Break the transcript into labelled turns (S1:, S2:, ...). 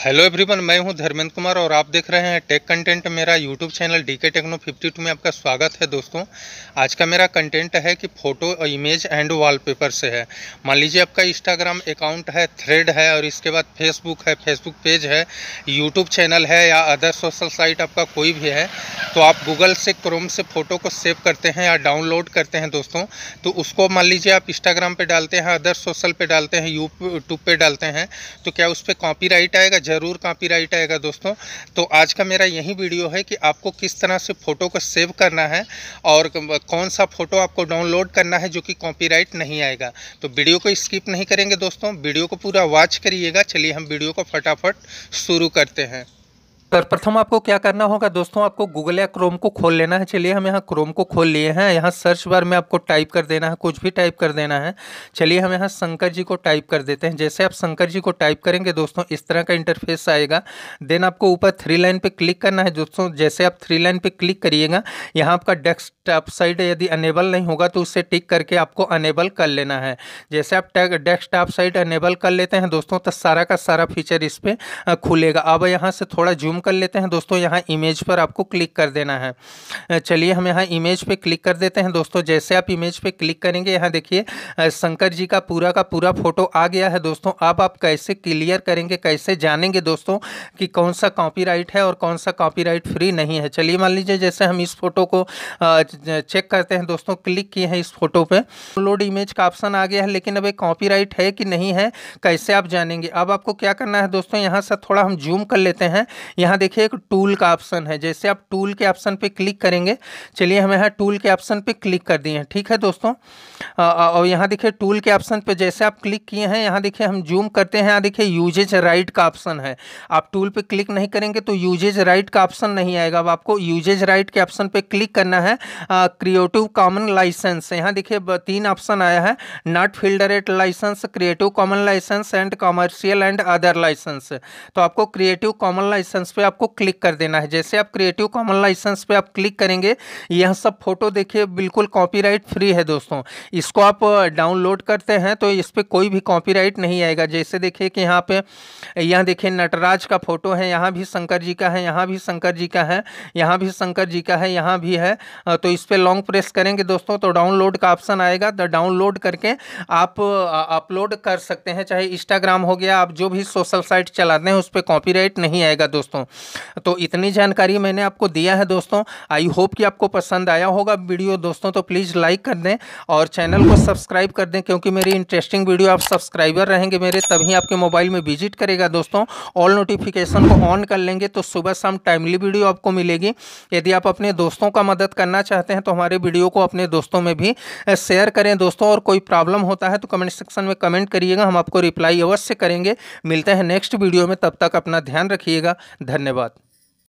S1: hello everyone मैं हूं धर्मेंद्र कुमार और आप देख रहे हैं टेक कंटेंट मेरा YouTube channel D K Techno fifty two में आपका स्वागत है दोस्तों आज का मेरा कंटेंट है कि फ़ोटो इमेज एंड वॉलपेपर से है मान लीजिए आपका इंस्टाग्राम अकाउंट है थ्रेड है और इसके बाद फेसबुक है फेसबुक पेज है यूट्यूब चैनल है या अदर सोशल साइट आपका कोई भी है तो आप गूगल से क्रोम से फ़ोटो को सेव करते हैं या डाउनलोड करते हैं दोस्तों तो उसको मान लीजिए आप इंस्टाग्राम पर डालते हैं अदर सोशल पर डालते हैं यूट्यूब पर डालते हैं तो क्या उस पर कॉपी आएगा ज़रूर कॉपीराइट आएगा दोस्तों तो आज का मेरा यही वीडियो है कि आपको किस तरह से फ़ोटो को सेव करना है और कौन सा फ़ोटो आपको डाउनलोड करना है जो कि कॉपीराइट नहीं आएगा तो वीडियो को स्किप नहीं करेंगे दोस्तों वीडियो को पूरा वॉच करिएगा चलिए हम वीडियो को फटाफट शुरू करते हैं सर्वप्रथम आपको क्या करना होगा दोस्तों आपको गूगल या क्रोम को खोल लेना है चलिए हम यहाँ क्रोम को खोल लिए हैं यहाँ सर्च बार में आपको टाइप कर देना है कुछ भी टाइप कर देना है चलिए हम यहाँ शंकर जी को टाइप कर देते हैं जैसे आप शंकर जी को टाइप करेंगे दोस्तों इस तरह का इंटरफेस आएगा देन आपको ऊपर थ्री लाइन पर क्लिक करना है दोस्तों जैसे आप थ्री लाइन पर क्लिक करिएगा यहाँ आपका डेस्क साइड यदि अनेबल नहीं होगा तो उससे टिक करके आपको अनेबल कर लेना है जैसे आप टॉप साइड अनेबल कर लेते हैं दोस्तों तो सारा का सारा फीचर इस पर खुलेगा अब यहाँ से थोड़ा जूम कर लेते हैं दोस्तों यहाँ इमेज पर आपको क्लिक कर देना है चलिए हम यहाँ इमेज पर क्लिक कर देते हैं दोस्तों जैसे आप इमेज पे क्लिक करेंगे यहाँ देखिए शंकर जी का पूरा का पूरा फोटो आ गया है दोस्तों अब आप कैसे क्लियर करेंगे कैसे जानेंगे दोस्तों कि कौन सा कॉपी है और कौन सा कॉपी फ्री नहीं है चलिए मान लीजिए जैसे हम इस फोटो को चेक करते हैं दोस्तों क्लिक किए हैं इस फोटो पर डाउनलोड इमेज का ऑप्शन आ गया है लेकिन अब कॉपी है कि नहीं है कैसे आप जानेंगे अब आपको क्या करना है दोस्तों यहाँ से थोड़ा हम जूम कर लेते हैं यहाँ देखिए एक टूल का ऑप्शन है जैसे आप टूल के ऑप्शन पे क्लिक करेंगे चलिए हम यहाँ टूल के ऑप्शन पे क्लिक कर दिए हैं ठीक है दोस्तों और यहाँ देखिए टूल के ऑप्शन पे जैसे आप क्लिक किए हैं यहाँ देखिए हम जूम करते हैं यहाँ देखिए यूजेज राइट का ऑप्शन है आप टूल पर क्लिक नहीं करेंगे तो यूजेज राइट का ऑप्शन नहीं आएगा अब आपको यूजेज राइट के ऑप्शन पर क्लिक करना है क्रिएटिव कॉमन लाइसेंस यहाँ देखिए तीन ऑप्शन आया है not filter at license creative common license and commercial and other license तो आपको क्रिएटिव कॉमन लाइसेंस पे आपको क्लिक कर देना है जैसे आप क्रिएटिव कॉमन लाइसेंस पे आप क्लिक करेंगे यह सब फोटो देखिए बिल्कुल कॉपीराइट फ्री है दोस्तों इसको आप डाउनलोड करते हैं तो इस पर कोई भी कॉपीराइट नहीं आएगा जैसे देखिए कि यहाँ पे यहाँ देखिए नटराज का फोटो है यहाँ भी शंकर जी का है यहाँ भी शंकर जी का है यहाँ भी शंकर जी का है यहाँ भी है तो इस पर लॉन्ग प्रेस करेंगे दोस्तों तो डाउनलोड का ऑप्शन आएगा तो डाउनलोड करके आप अपलोड कर सकते हैं चाहे इंस्टाग्राम हो गया आप जो भी सोशल साइट चलाते हैं उस पर कॉपीराइट नहीं आएगा दोस्तों तो इतनी जानकारी मैंने आपको दिया है दोस्तों आई होप कि आपको पसंद आया होगा वीडियो दोस्तों तो प्लीज़ लाइक कर दें और चैनल को सब्सक्राइब कर दें क्योंकि मेरी इंटरेस्टिंग वीडियो आप सब्सक्राइबर रहेंगे मेरे तभी आपके मोबाइल में विजिट करेगा दोस्तों ऑल नोटिफिकेशन को ऑन कर लेंगे तो सुबह शाम टाइमली वीडियो आपको मिलेगी यदि आप अपने दोस्तों का मदद करना चाहते हैं तो हमारे वीडियो को अपने दोस्तों में भी शेयर करें दोस्तों और कोई प्रॉब्लम होता है तो कमेंट सेक्शन में कमेंट करिएगा हम आपको रिप्लाई अवश्य करेंगे मिलते हैं नेक्स्ट वीडियो में तब तक अपना ध्यान रखिएगा धन्यवाद धन्यवाद